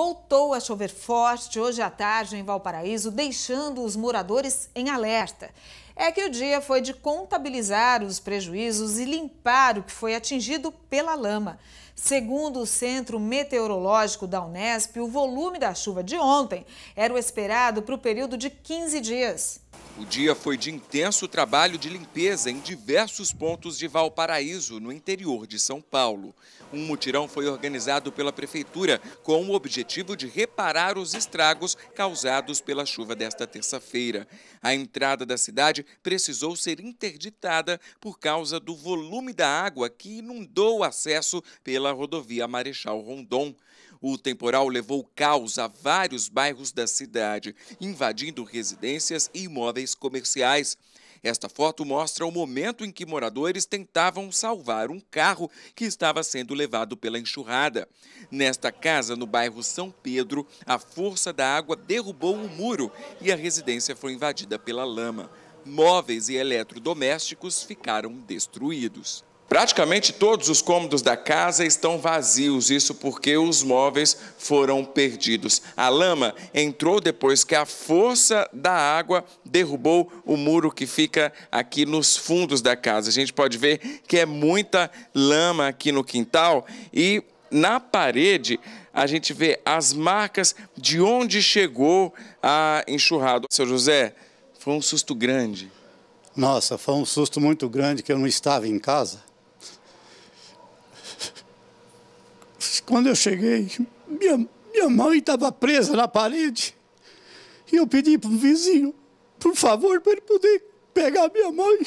voltou a chover forte hoje à tarde em Valparaíso, deixando os moradores em alerta. É que o dia foi de contabilizar os prejuízos e limpar o que foi atingido pela lama. Segundo o Centro Meteorológico da Unesp, o volume da chuva de ontem era o esperado para o período de 15 dias. O dia foi de intenso trabalho de limpeza em diversos pontos de Valparaíso, no interior de São Paulo. Um mutirão foi organizado pela prefeitura com o objetivo de reparar os estragos causados pela chuva desta terça-feira. A entrada da cidade precisou ser interditada por causa do volume da água que inundou o acesso pela rodovia Marechal Rondon. O temporal levou caos a vários bairros da cidade, invadindo residências e imóveis comerciais. Esta foto mostra o momento em que moradores tentavam salvar um carro que estava sendo levado pela enxurrada. Nesta casa, no bairro São Pedro, a força da água derrubou um muro e a residência foi invadida pela lama. Móveis e eletrodomésticos ficaram destruídos. Praticamente todos os cômodos da casa estão vazios, isso porque os móveis foram perdidos. A lama entrou depois que a força da água derrubou o muro que fica aqui nos fundos da casa. A gente pode ver que é muita lama aqui no quintal e na parede a gente vê as marcas de onde chegou a enxurrada. Seu José, foi um susto grande. Nossa, foi um susto muito grande que eu não estava em casa Quando eu cheguei, minha, minha mãe estava presa na parede. E eu pedi para um vizinho, por favor, para ele poder pegar minha mãe.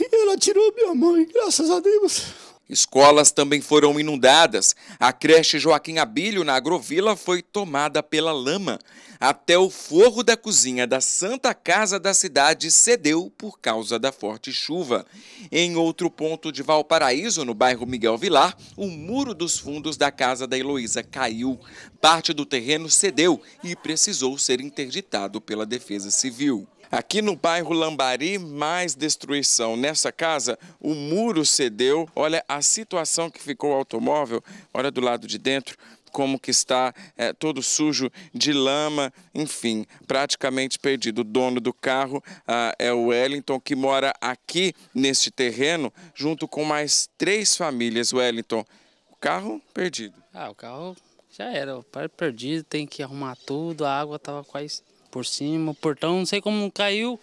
E ela tirou minha mãe, graças a Deus. Escolas também foram inundadas. A creche Joaquim Abílio, na Agrovila, foi tomada pela lama. Até o forro da cozinha da Santa Casa da cidade cedeu por causa da forte chuva. Em outro ponto de Valparaíso, no bairro Miguel Vilar, o muro dos fundos da casa da Heloísa caiu. Parte do terreno cedeu e precisou ser interditado pela Defesa Civil. Aqui no bairro Lambari, mais destruição. Nessa casa, o muro cedeu. Olha a situação que ficou o automóvel. Olha do lado de dentro como que está é, todo sujo de lama, enfim, praticamente perdido. O dono do carro ah, é o Wellington, que mora aqui neste terreno, junto com mais três famílias. Wellington, o carro perdido. Ah, o carro já era, perdido, tem que arrumar tudo, a água estava quase por cima, o portão, não sei como caiu,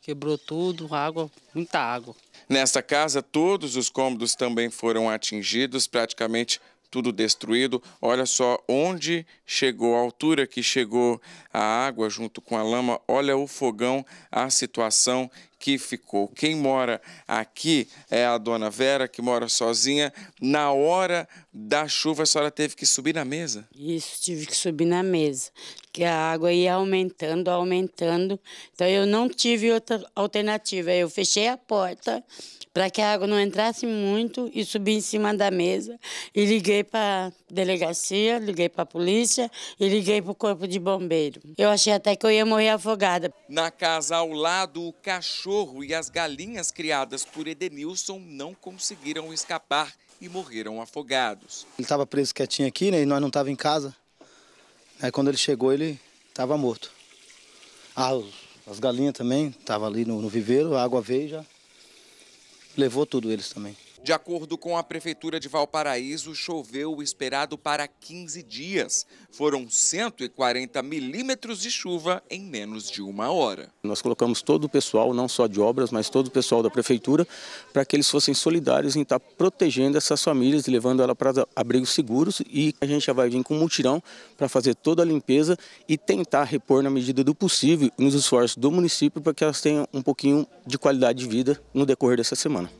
quebrou tudo, água, muita água. Nesta casa, todos os cômodos também foram atingidos, praticamente tudo destruído. Olha só onde chegou a altura que chegou a água junto com a lama. Olha o fogão, a situação aqui ficou. Quem mora aqui é a dona Vera, que mora sozinha. Na hora da chuva, a senhora teve que subir na mesa? Isso, tive que subir na mesa. Que a água ia aumentando, aumentando. Então eu não tive outra alternativa. Eu fechei a porta para que a água não entrasse muito e subi em cima da mesa e liguei para delegacia, liguei para a polícia e liguei para o corpo de bombeiro. Eu achei até que eu ia morrer afogada. Na casa ao lado, o cachorro cachorro e as galinhas criadas por Edenilson não conseguiram escapar e morreram afogados. Ele estava preso quietinho aqui, né? E nós não estávamos em casa. Aí quando ele chegou, ele estava morto. Ah, as galinhas também estavam ali no, no viveiro, a água veio e já levou tudo eles também. De acordo com a Prefeitura de Valparaíso, choveu o esperado para 15 dias. Foram 140 milímetros de chuva em menos de uma hora. Nós colocamos todo o pessoal, não só de obras, mas todo o pessoal da Prefeitura, para que eles fossem solidários em estar protegendo essas famílias, levando ela para abrigos seguros. E a gente já vai vir com um mutirão para fazer toda a limpeza e tentar repor, na medida do possível, nos esforços do município para que elas tenham um pouquinho de qualidade de vida no decorrer dessa semana.